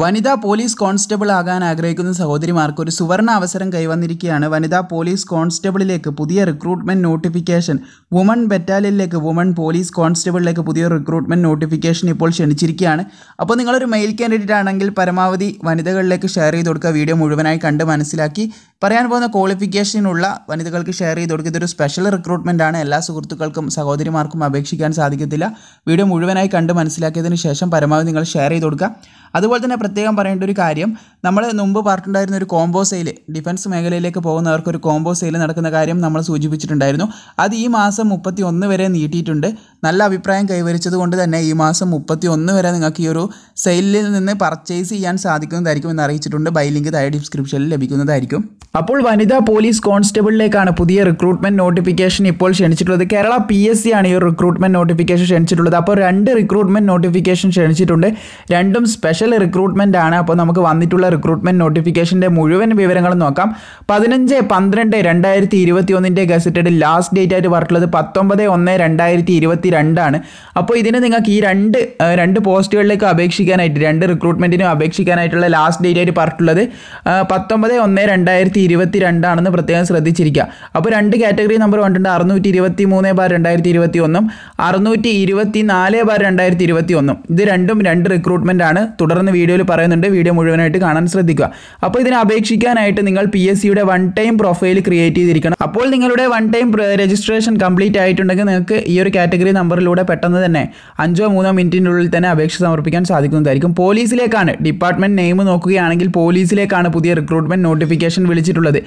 വനിതാ police constable ആകാൻ ആഗ്രഹിക്കുന്ന സഹോദരിമാർക്ക് ഒരു സുവർണ അവസരം കൈവന്നിരിക്കുകയാണ് വനിതാ പോലീസ് കോൺസ്റ്റബിളിലേക്ക് പുതിയ റിക്രൂട്ട്മെന്റ് നോട്ടിഫിക്കേഷൻ വുമൺ ബെറ്റാലിയനിലേക്ക് വുമൺ പോലീസ് കോൺസ്റ്റബിളിലേക്ക് പുതിയ റിക്രൂട്ട്മെന്റ് നോട്ടിഫിക്കേഷൻ ഇപ്പോൾ ക്ഷണിച്ചിരിക്കുകയാണ് അപ്പോൾ നിങ്ങളൊരു മെയിൽ കാൻഡിഡേറ്റ് ആണെങ്കിൽ പരമാവധി വനിതകളിലേക്ക് ഷെയർ ചെയ്ത് കൊടുക്കുക വീഡിയോ മുഴുവനായി കണ്ട് മനസ്സിലാക്കി പറയാൻ പോകുന്ന ക്വാളിഫിക്കേഷനുള്ള വനിതകൾക്ക് ഷെയർ ചെയ്ത് കൊടുക്കുക ഇതൊരു സ്പെഷ്യൽ റിക്രൂട്ട്മെൻ്റ് ആണ് എല്ലാ സുഹൃത്തുക്കൾക്കും സഹോദരിമാർക്കും അപേക്ഷിക്കാൻ സാധിക്കത്തില്ല വീഡിയോ മുഴുവനായി കണ്ട് മനസ്സിലാക്കിയതിന് ശേഷം പരമാവധി നിങ്ങൾ ഷെയർ ചെയ്ത് കൊടുക്കുക അതുപോലെ തന്നെ പ്രത്യേകം പറയേണ്ട ഒരു കാര്യം നമ്മൾ മുമ്പ് പറഞ്ഞിട്ടുണ്ടായിരുന്ന ഒരു കോംബോ സെയിൽ ഡിഫൻസ് മേഖലയിലേക്ക് പോകുന്നവർക്ക് ഒരു കോംബോ സെയിൽ നടക്കുന്ന കാര്യം നമ്മൾ സൂചിപ്പിച്ചിട്ടുണ്ടായിരുന്നു അത് ഈ മാസം മുപ്പത്തി ഒന്ന് വരെ നീട്ടിയിട്ടുണ്ട് നല്ല അഭിപ്രായം കൈവരിച്ചത് കൊണ്ട് തന്നെ ഈ മാസം മുപ്പത്തി ഒന്ന് വരെ നിങ്ങൾക്ക് ഈ ഒരു സെയിലിൽ നിന്ന് പർച്ചേസ് ചെയ്യാൻ സാധിക്കുന്നതായിരിക്കും എന്ന് അറിയിച്ചിട്ടുണ്ട് ബൈ ലിങ്ക് താഴെ ഡിസ്ക്രിപ്ഷനിൽ ലഭിക്കുന്നതായിരിക്കും അപ്പോൾ വനിതാ പോലീസ് കോൺസ്റ്റബിളിലേക്കാണ് പുതിയ റിക്രൂട്ട്മെന്റ് നോട്ടിഫിക്കേഷൻ ഇപ്പോൾ ക്ഷണിച്ചിട്ടുള്ളത് കേരള പി എസ് സി ആണ് ഈ റിക്രൂട്ട്മെന്റ് നോട്ടിഫിക്കേഷൻ ക്ഷണിച്ചിട്ടുള്ളത് അപ്പോൾ രണ്ട് റിക്രൂട്ട്മെന്റ് നോട്ടിഫിക്കേഷൻ ക്ഷണിച്ചിട്ടുണ്ട് രണ്ടും സ്പെഷ്യൽ സ്പെഷ്യൽ റിക്രൂട്ട്മെൻ്റ് ആണ് അപ്പോൾ നമുക്ക് വന്നിട്ടുള്ള റിക്രൂട്ട്മെൻറ്റ് നോട്ടിഫിക്കേഷൻ്റെ മുഴുവൻ വിവരങ്ങളും നോക്കാം പതിനഞ്ച് പന്ത്രണ്ട് രണ്ടായിരത്തി ഇരുപത്തി ഒന്നിൻ്റെ ഗസറ്റഡ് ലാസ്റ്റ് ഡേറ്റ് ആയിട്ട് പറഞ്ഞിട്ടുള്ളത് പത്തൊമ്പത് ഒന്ന് രണ്ടായിരത്തി ഇരുപത്തി രണ്ടാണ് അപ്പോൾ ഇതിന് നിങ്ങൾക്ക് ഈ രണ്ട് രണ്ട് പോസ്റ്റുകളിലേക്ക് അപേക്ഷിക്കാനായിട്ട് രണ്ട് റിക്രൂട്ട്മെൻറ്റിനും അപേക്ഷിക്കാനായിട്ടുള്ള ലാസ്റ്റ് ഡേറ്റ് ആയിട്ട് പറഞ്ഞിട്ടുള്ളത് പത്തൊമ്പത് ഒന്ന് രണ്ടായിരത്തി ഇരുപത്തി രണ്ടാണെന്ന് പ്രത്യേകം ശ്രദ്ധിച്ചിരിക്കുക അപ്പോൾ രണ്ട് കാറ്റഗറി നമ്പർ കണ്ടിട്ടുണ്ട് അറുന്നൂറ്റി ഇരുപത്തി മൂന്ന് ബാർ രണ്ടായിരത്തി ഇരുപത്തി ഒന്നും അറുന്നൂറ്റി ഇരുപത്തി നാല് ബാർ രണ്ടായിരത്തി ഇരുപത്തി ഒന്നും ഇത് രണ്ടും രണ്ട് റിക്രൂട്ട്മെൻ്റ് ആണ് തുടർ തുടർന്ന് വീഡിയോയിൽ പറയുന്നുണ്ട് വീഡിയോ മുഴുവനായിട്ട് കാണാൻ ശ്രദ്ധിക്കുക അപ്പോൾ ഇതിനെ അപേക്ഷിക്കാനായിട്ട് നിങ്ങൾ പി എസ് സിയുടെ വൺ ടൈം പ്രൊഫൈൽ ക്രിയേറ്റ് ചെയ്തിരിക്കണം അപ്പോൾ നിങ്ങളുടെ വൺ ടൈം രജിസ്ട്രേഷൻ കംപ്ലീറ്റ് ആയിട്ടുണ്ടെങ്കിൽ നിങ്ങൾക്ക് ഈ ഒരു കാറ്റഗറി നമ്പറിലൂടെ പെട്ടെന്ന് തന്നെ അഞ്ചോ മൂന്നോ മിനിറ്റിനുള്ളിൽ തന്നെ അപേക്ഷ സമർപ്പിക്കാൻ സാധിക്കുന്നതായിരിക്കും പോലീസിലേക്കാണ് ഡിപ്പാർട്ട്മെൻറ്റ് നെയിം നോക്കുകയാണെങ്കിൽ പോലീസിലേക്കാണ് പുതിയ റിക്രൂട്ട്മെൻറ്റ് നോട്ടിഫിക്കേഷൻ വിളിച്ചിട്ടുള്ളത്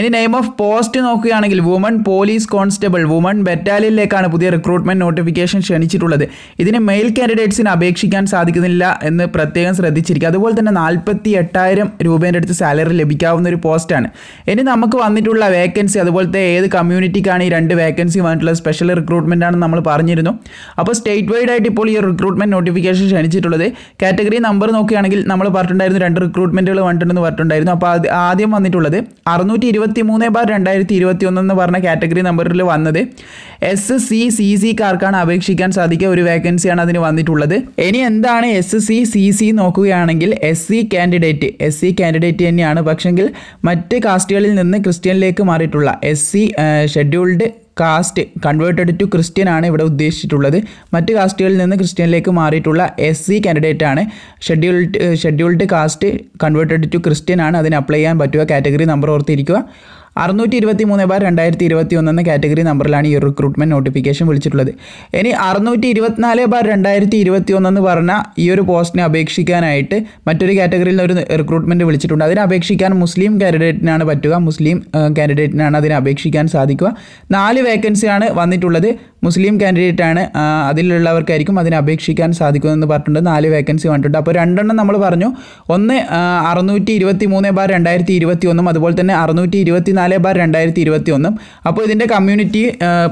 ഇനി നെയിം ഓഫ് പോസ്റ്റ് നോക്കുകയാണെങ്കിൽ വുമൺ പോലീസ് കോൺസ്റ്റബിൾ വുമൺ ബറ്റാലിയനിലേക്കാണ് പുതിയ റിക്രൂട്ട്മെൻറ്റ് നോട്ടിഫിക്കേഷൻ ക്ഷണിച്ചിട്ടുള്ളത് ഇതിന് മെയിൽ കാൻഡിഡേറ്റ്സിന് അപേക്ഷിക്കാൻ സാധിക്കുന്നില്ല എന്ന് പ്രത്യേക പ്രത്യേകം ശ്രദ്ധിച്ചിരിക്കുക അതുപോലെ തന്നെ നാൽപ്പത്തി എട്ടായിരം രൂപേൻ്റെ അടുത്ത് സാലറി ലഭിക്കാവുന്ന ഒരു പോസ്റ്റാണ് ഇനി നമുക്ക് വന്നിട്ടുള്ള വേക്കൻസി അതുപോലത്തെ ഏത് കമ്മ്യൂണിറ്റിക്കാണ് ഈ രണ്ട് വേക്കൻസി വന്നിട്ടുള്ള സ്പെഷ്യൽ റിക്രൂട്ട്മെൻ്റ് ആണെന്ന് നമ്മൾ പറഞ്ഞിരുന്നു അപ്പോൾ സ്റ്റേറ്റ് വൈഡ് ആയിട്ട് ഇപ്പോൾ ഈ റിക്രൂട്ട്മെൻറ്റ് നോട്ടിഫിക്കേഷൻ ക്ഷണിച്ചിട്ടുള്ളത് കാറ്റഗറി നമ്പർ നോക്കുകയാണെങ്കിൽ നമ്മൾ പറഞ്ഞിട്ടുണ്ടായിരുന്നു രണ്ട് റിക്രൂട്ട്മെൻറ്റുകൾ വന്നിട്ടുണ്ടെന്ന് പറഞ്ഞിട്ടുണ്ടായിരുന്നു അപ്പോൾ അത് ആദ്യം വന്നിട്ടുള്ളത് അറുന്നൂറ്റി ഇരുപത്തി മൂന്ന് ബാർ രണ്ടായിരത്തി ഇരുപത്തി ഒന്ന് എന്ന് പറഞ്ഞ കാറ്റഗറി നമ്പറിൽ വന്നത് എസ് സി സി കാർക്കാണ് അപേക്ഷിക്കാൻ സാധിക്കുക ഒരു വേക്കൻസിയാണ് അതിന് വന്നിട്ടുള്ളത് ഇനി എന്താണ് എസ് സി സി സി നോക്കുകയാണെങ്കിൽ S C candidate S C candidate തന്നെയാണ് പക്ഷെങ്കിൽ മറ്റ് കാസ്റ്റുകളിൽ നിന്ന് ക്രിസ്ത്യനിലേക്ക് മാറിയിട്ടുള്ള S C scheduled caste converted to Christian ആണ് ഇവിടെ ഉദ്ദേശിച്ചിട്ടുള്ളത് മറ്റ് കാസ്റ്റുകളിൽ നിന്ന് ക്രിസ്ത്യനിലേക്ക് മാറിയിട്ടുള്ള എസ് സി കാൻഡിഡേറ്റ് ആണ് scheduled scheduled caste converted to Christian ആണ് അതിന് അപ്ലൈ ചെയ്യാൻ പറ്റുക കാറ്റഗറി നമ്പർ ഓർത്തിരിക്കുക അറുന്നൂറ്റി ഇരുപത്തി മൂന്ന് ബാർ രണ്ടായിരത്തി ഇരുപത്തി ഒന്ന് എന്ന കാറ്റഗറി നമ്പറിലാണ് ഈ റിക്രൂട്ട്മെൻറ്റ് നോട്ടിഫിക്കേഷൻ വിളിച്ചിട്ടുള്ളത് ഇനി അറുന്നൂറ്റി ഇരുപത്തിനാല് ബാർ രണ്ടായിരത്തി ഇരുപത്തി ഒന്ന് എന്ന് പറഞ്ഞ ഈ ഒരു പോസ്റ്റിനെ അപേക്ഷിക്കാനായിട്ട് മറ്റൊരു കാറ്റഗറിയിൽ ഒരു റിക്രൂട്ട്മെൻറ്റ് വിളിച്ചിട്ടുണ്ട് അതിന് അപേക്ഷിക്കാൻ മുസ്ലിം കാൻഡിഡേറ്റിനാണ് പറ്റുക മുസ്ലിം കാൻഡിഡേറ്റിനാണ് അതിന് അപേക്ഷിക്കാൻ സാധിക്കുക നാല് വേക്കൻസിയാണ് വന്നിട്ടുള്ളത് മുസ്ലിം കാൻഡിഡേറ്റ് ആണ് അതിലുള്ളവർക്കായിരിക്കും അതിന് അപേക്ഷിക്കാൻ സാധിക്കുമെന്ന് പറഞ്ഞിട്ടുണ്ട് നാല് വേക്കൻസി വന്നിട്ടുണ്ട് അപ്പോൾ രണ്ടെണ്ണം നമ്മൾ പറഞ്ഞു ഒന്ന് അറുന്നൂറ്റി ഇരുപത്തി മൂന്ന് ബാർ രണ്ടായിരത്തി ഇരുപത്തി ഒന്നും അതുപോലെ തന്നെ അറുന്നൂറ്റി ഇരുപത്തി നാല് ബാർ രണ്ടായിരത്തി ഇരുപത്തി ഒന്നും അപ്പോൾ ഇതിൻ്റെ കമ്മ്യൂണിറ്റി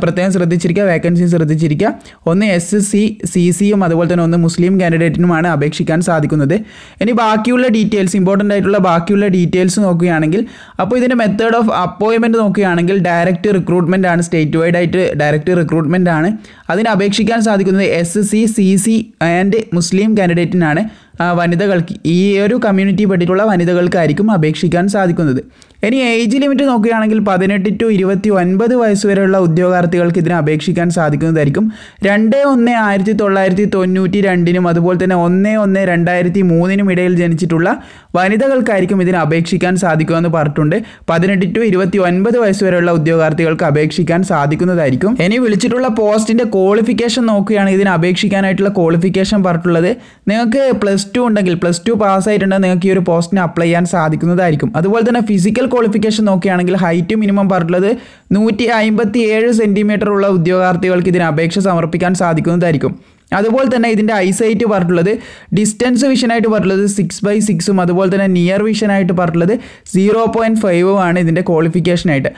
പ്രത്യേകം ശ്രദ്ധിച്ചിരിക്കുക വേക്കൻസി ശ്രദ്ധിച്ചിരിക്കുക ഒന്ന് എസ് സി സി സിയും അതുപോലെ തന്നെ ഒന്ന് മുസ്ലിം കാൻഡിഡേറ്റിനുമാണ് അപേക്ഷിക്കാൻ സാധിക്കുന്നത് ഇനി ബാക്കിയുള്ള ഡീറ്റെയിൽസ് ഇമ്പോർട്ടൻ്റ് ആയിട്ടുള്ള ബാക്കിയുള്ള ഡീറ്റെയിൽസ് നോക്കുകയാണെങ്കിൽ അപ്പോൾ ഇതിൻ്റെ മെത്തേഡ് ഓഫ് അപ്പോയിൻമെൻറ്റ് നോക്കുകയാണെങ്കിൽ ഡയറക്റ്റ് റിക്രൂട്ട്മെൻ്റ് ആണ് സ്റ്റേറ്റ് വൈഡ് ആയിട്ട് ഡയറക്റ്റ് റിക്രൂട്ട്മെൻ്റ് ആണ് അതിന് അപേക്ഷിക്കാൻ സാധിക്കുന്നത് S C C C and Muslim കാൻഡിഡേറ്റിനാണ് വനിതകൾക്ക് ഈ ഒരു കമ്മ്യൂണിറ്റി പെട്ടിട്ടുള്ള വനിതകൾക്കായിരിക്കും അപേക്ഷിക്കാൻ സാധിക്കുന്നത് ഇനി ഏജ് ലിമിറ്റ് നോക്കുകയാണെങ്കിൽ പതിനെട്ട് ടു ഇരുപത്തി ഒൻപത് വയസ്സ് വരെയുള്ള ഉദ്യോഗാർത്ഥികൾക്ക് ഇതിന് അപേക്ഷിക്കാൻ സാധിക്കുന്നതായിരിക്കും രണ്ട് ഒന്ന് ആയിരത്തി തൊള്ളായിരത്തി തൊണ്ണൂറ്റി രണ്ടിനും അതുപോലെ തന്നെ ഒന്ന് ഒന്ന് രണ്ടായിരത്തി മൂന്നിനും ഇടയിൽ ജനിച്ചിട്ടുള്ള വനിതകൾക്കായിരിക്കും ഇതിന് അപേക്ഷിക്കാൻ സാധിക്കുമെന്ന് പറഞ്ഞിട്ടുണ്ട് പതിനെട്ട് ടു ഇരുപത്തി ഒൻപത് വയസ്സ് വരെയുള്ള ഉദ്യോഗാർത്ഥികൾക്ക് അപേക്ഷിക്കാൻ സാധിക്കുന്നതായിരിക്കും ഇനി വിളിച്ചിട്ടുള്ള പോസ്റ്റിൻ്റെ ക്വാളിഫിക്കേഷൻ നോക്കുകയാണെങ്കിൽ ഇതിന് അപേക്ഷിക്കാനായിട്ടുള്ള ക്വാളിഫിക്കേഷൻ പറഞ്ഞിട്ടുള്ളത് നിങ്ങൾക്ക് പ്ലസ് ടു ഉണ്ടെങ്കിൽ പ്ലസ് ടു പാസ്സായിട്ടുണ്ടെങ്കിൽ നിങ്ങൾക്ക് ഈ ഒരു പോസ്റ്റിന് അപ്ലൈ ചെയ്യാൻ സാധിക്കുന്നതായിരിക്കും അതുപോലെ തന്നെ ഫിസിക്കൽ ക്വാളിഫിക്കേഷൻ നോക്കുകയാണെങ്കിൽ ഹൈറ്റ് മിനിമം പറഞ്ഞിട്ടുള്ളത് നൂറ്റി അമ്പത്തി ഏഴ് സെൻറ്റിമീറ്റർ ഉള്ള ഉദ്യോഗാർത്ഥികൾക്ക് ഇതിന് അപേക്ഷ സമർപ്പിക്കാൻ സാധിക്കുന്നതായിരിക്കും അതുപോലെ തന്നെ ഇതിൻ്റെ ഐസൈറ്റ് പറഞ്ഞിട്ടുള്ളത് ഡിസ്റ്റൻസ് വിഷനായിട്ട് പറഞ്ഞിട്ടുള്ളത് സിക്സ് ബൈ സിക്സും അതുപോലെ തന്നെ നിയർ വിഷനായിട്ട് പറഞ്ഞിട്ടുള്ളത് സീറോ പോയിൻറ്റ് ഫൈവും ആണ് ഇതിൻ്റെ ക്വാളിഫിക്കേഷനായിട്ട്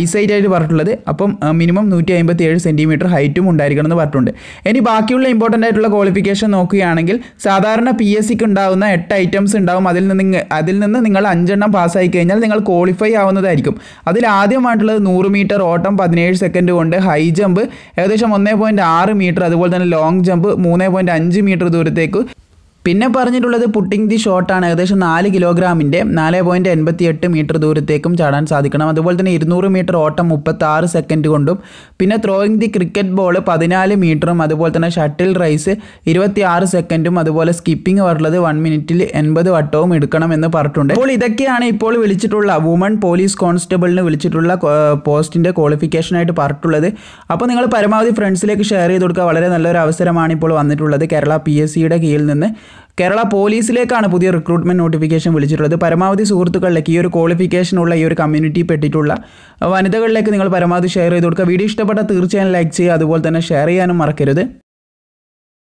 ഐസൈറ്റ് ആയിട്ട് പറഞ്ഞിട്ടുള്ളത് അപ്പം മിനിമം നൂറ്റി അമ്പത്തി ഏഴ് സെൻറ്റിമീറ്റർ ഹൈറ്റും ഉണ്ടായിരിക്കണം എന്ന് പറഞ്ഞിട്ടുണ്ട് ഇനി ബാക്കിയുള്ള ഇമ്പോർട്ടൻ്റ് ആയിട്ടുള്ള ക്വാളിഫിക്കേഷൻ നോക്കുകയാണെങ്കിൽ സാധാരണ പി എസ് സിക്ക് ഉണ്ടാകുന്ന എട്ട് ഐറ്റംസ് ഉണ്ടാവും അതിൽ നിന്ന് അതിൽ നിന്ന് നിങ്ങൾ അഞ്ചെണ്ണം പാസ്സായി കഴിഞ്ഞാൽ നിങ്ങൾ ക്വാളിഫൈ ആവുന്നതായിരിക്കും അതിൽ ആദ്യമായിട്ടുള്ളത് നൂറ് മീറ്റർ ഓട്ടം പതിനേഴ് സെക്കൻഡ് കൊണ്ട് ഹൈ ജമ്പ് ഏകദേശം ഒന്നേ പോയിൻറ്റ് ആറ് മീറ്റർ അതുപോലെ തന്നെ ലോങ് ജമ്പ് ജമ്പ് മൂന്ന് പോയിന്റ് അഞ്ച് മീറ്റർ ദൂരത്തേക്ക് പിന്നെ പറഞ്ഞിട്ടുള്ളത് പുട്ടിംഗ് ദി ഷോട്ടാണ് ഏകദേശം നാല് കിലോഗ്രാമിൻ്റെ നാല് പോയിൻ്റ് എൺപത്തി എട്ട് മീറ്റർ ദൂരത്തേക്കും ചാടാൻ സാധിക്കണം അതുപോലെ തന്നെ ഇരുന്നൂറ് മീറ്റർ ഓട്ടം ആറ് സെക്കൻഡ് കൊണ്ടും പിന്നെ ത്രോയിങ് ദി ക്രിക്കറ്റ് ബോൾ പതിനാല് മീറ്ററും അതുപോലെ തന്നെ ഷട്ടിൽ റൈസ് ഇരുപത്തി ആറ് സെക്കൻഡും അതുപോലെ സ്കിപ്പിംഗ് വരുള്ളത് വൺ മിനിറ്റിൽ എൺപത് വട്ടവും എന്ന് പറഞ്ഞിട്ടുണ്ട് അപ്പോൾ ഇതൊക്കെയാണ് ഇപ്പോൾ വിളിച്ചിട്ടുള്ള വുമൺ പോലീസ് കോൺസ്റ്റബിളിന് വിളിച്ചിട്ടുള്ള പോസ്റ്റിൻ്റെ ക്വാളിഫിക്കേഷനായിട്ട് പറഞ്ഞിട്ടുള്ളത് അപ്പോൾ നിങ്ങൾ പരമാവധി ഫ്രണ്ട്സിലേക്ക് ഷെയർ ചെയ്ത് കൊടുക്കുക വളരെ നല്ലൊരു അവസരമാണ് ഇപ്പോൾ വന്നിട്ടുള്ളത് കേരള പി എസ് സിയുടെ കീഴിൽ നിന്ന് കേരള പോലീസിലേക്കാണ് പുതിയ റിക്രൂട്ട്മെൻറ്റ് നോട്ടിഫിക്കേഷൻ വിളിച്ചിട്ടുള്ളത് പരമാവധി സുഹൃത്തുക്കളിലേക്ക് ഈ ഒരു ക്വാളിഫിക്കേഷനുള്ള ഈ ഒരു കമ്മ്യൂണിറ്റി പെട്ടിട്ടുള്ള വനിതകളിലേക്ക് നിങ്ങൾ പരമാവധി ഷെയർ ചെയ്ത് കൊടുക്കുക വീഡിയോ ഇഷ്ടപ്പെട്ടാൽ തീർച്ചയായും ലൈക്ക് ചെയ്യുക അതുപോലെ തന്നെ ഷെയർ ചെയ്യാനും മറക്കരുത്